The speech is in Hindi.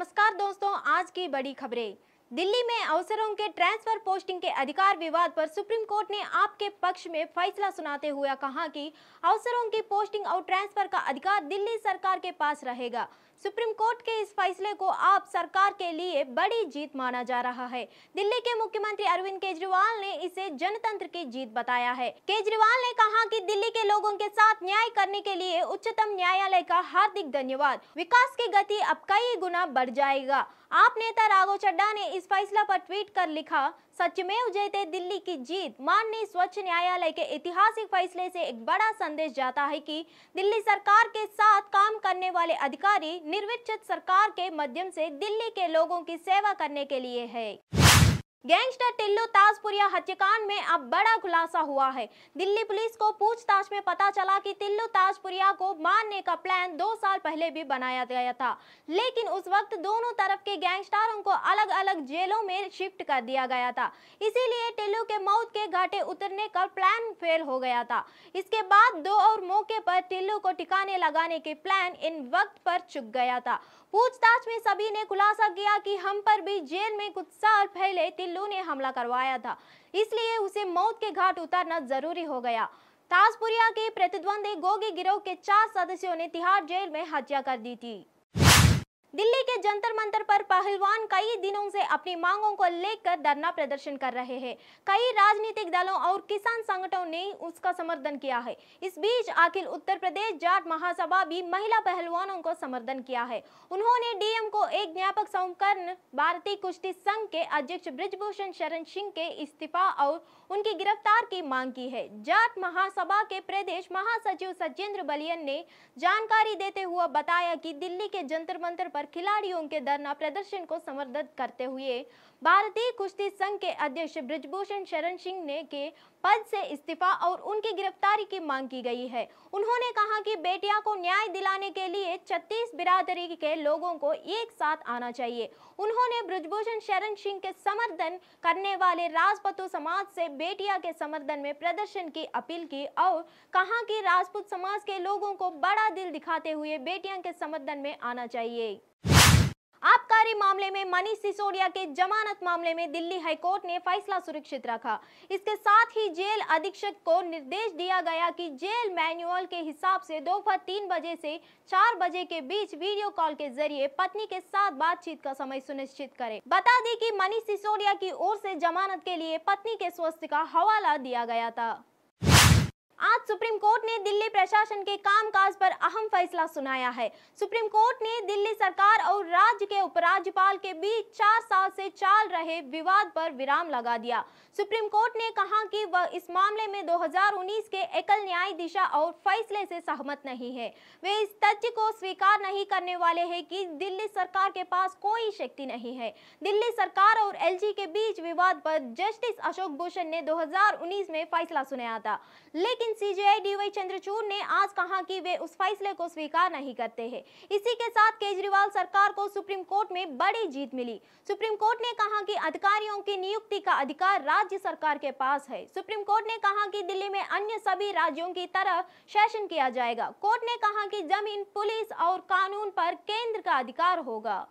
नमस्कार दोस्तों आज की बड़ी खबरें दिल्ली में अवसरों के ट्रांसफर पोस्टिंग के अधिकार विवाद पर सुप्रीम कोर्ट ने आपके पक्ष में फैसला सुनाते हुए कहा कि अवसरों की पोस्टिंग और ट्रांसफर का अधिकार दिल्ली सरकार के पास रहेगा सुप्रीम कोर्ट के इस फैसले को आप सरकार के लिए बड़ी जीत माना जा रहा है दिल्ली के मुख्यमंत्री अरविंद केजरीवाल ने इसे जनतंत्र की जीत बताया है केजरीवाल ने कहा कि दिल्ली के लोगों के साथ न्याय करने के लिए उच्चतम न्यायालय का हार्दिक धन्यवाद विकास की गति अब कई गुना बढ़ जाएगा आप नेता राघव चड्डा ने इस फैसला पर ट्वीट कर लिखा में जयते दिल्ली की जीत माननीय स्वच्छ न्यायालय के ऐतिहासिक फैसले से एक बड़ा संदेश जाता है कि दिल्ली सरकार के साथ काम करने वाले अधिकारी निर्विचित सरकार के माध्यम से दिल्ली के लोगों की सेवा करने के लिए है गैंगस्टर टिल्लू ताजपुरिया हत्याकांड में अब बड़ा खुलासा हुआ है दिल्ली पुलिस को पूछताछ में पता चला कि टिल्लू ताजपुरिया को मारने का प्लान दो साल पहले भी बनाया गया था लेकिन उस वक्त दोनों तरफ के गैंगस्टरों को अलग अलग जेलों में शिफ्ट कर दिया गया था इसीलिए टिल्लू के मौत के घाटे उतरने का प्लान फेल हो गया था इसके बाद दो और मौके पर टिल्लू को ठिकाने लगाने के प्लान इन वक्त पर चुक गया था पूछताछ में सभी ने खुलासा किया कि हम पर भी जेल में कुछ साल पहले बिल्लू ने हमला करवाया था इसलिए उसे मौत के घाट उतरना जरूरी हो गया ताजपुरिया के प्रतिद्वंदी गोगी गिरोह के चार सदस्यों ने तिहाड़ जेल में हत्या कर दी थी दिल्ली के जंतर मंतर पर पहलवान कई दिनों से अपनी मांगों को लेकर धरना प्रदर्शन कर रहे हैं कई राजनीतिक दलों और किसान संगठनों ने उसका समर्थन किया है इस बीच अखिल उत्तर प्रदेश जाट महासभा भी महिला पहलवानों को समर्थन किया है उन्होंने डीएम को एक ज्ञापक संकर्ण भारतीय कुश्ती संघ के अध्यक्ष ब्रिजभूषण शरण सिंह के इस्तीफा और उनकी गिरफ्तार की मांग की है जाट महासभा के प्रदेश महासचिव सजेंद्र बलियन ने जानकारी देते हुए बताया की दिल्ली के जंतर मंत्र पर पर खिलाड़ियों के धरना प्रदर्शन को समर्थन करते हुए भारतीय कुश्ती संघ के अध्यक्ष ब्रिजभूषण शरण सिंह ने के पद से इस्तीफा और उनकी गिरफ्तारी की मांग की गई है उन्होंने कहा कि बेटिया को न्याय दिलाने के लिए छत्तीस बिरादरी के लोगों को एक साथ आना चाहिए उन्होंने ब्रजभूषण शरण सिंह के समर्थन करने वाले राजपतु समाज से बेटिया के समर्थन में प्रदर्शन की अपील की और कहा कि राजपूत समाज के लोगों को बड़ा दिल दिखाते हुए बेटिया के समर्थन में आना चाहिए आबकारी मामले में मनीष सिसोदिया के जमानत मामले में दिल्ली हाईकोर्ट ने फैसला सुरक्षित रखा इसके साथ ही जेल अधीक्षक को निर्देश दिया गया कि जेल मैनुअल के हिसाब से दोपहर तीन बजे से चार बजे के बीच वीडियो कॉल के जरिए पत्नी के साथ बातचीत का समय सुनिश्चित करे बता दें की मनीष सिसोदिया की ओर से जमानत के लिए पत्नी के स्वास्थ्य का हवाला दिया गया था आज सुप्रीम कोर्ट ने दिल्ली प्रशासन के कामकाज पर अहम फैसला सुनाया है सुप्रीम कोर्ट ने दिल्ली सरकार और राज्य के उपराज्यपाल के बीच चार साल से चल रहे विवाद पर विराम लगा दिया सुप्रीम कोर्ट ने कहा कि वह इस मामले में 2019 के एकल न्याय दिशा और फैसले से सहमत नहीं है वे इस तथ्य को स्वीकार नहीं करने वाले है की दिल्ली सरकार के पास कोई शक्ति नहीं है दिल्ली सरकार और एल के बीच विवाद पर जस्टिस अशोक भूषण ने दो में फैसला सुनाया था लेकिन सीजेआई डीवाई चंद्रचूड़ ने आज कहा कि वे उस फैसले फैसले को स्वीकार नहीं करते हैं इसी के साथ केजरीवाल सरकार को सुप्रीम कोर्ट में बड़ी जीत मिली सुप्रीम कोर्ट ने कहा कि अधिकारियों की नियुक्ति का अधिकार राज्य सरकार के पास है सुप्रीम कोर्ट ने कहा कि दिल्ली में अन्य सभी राज्यों की तरह शासन किया जाएगा कोर्ट ने कहा कि जमीन पुलिस और कानून पर केंद्र का अधिकार होगा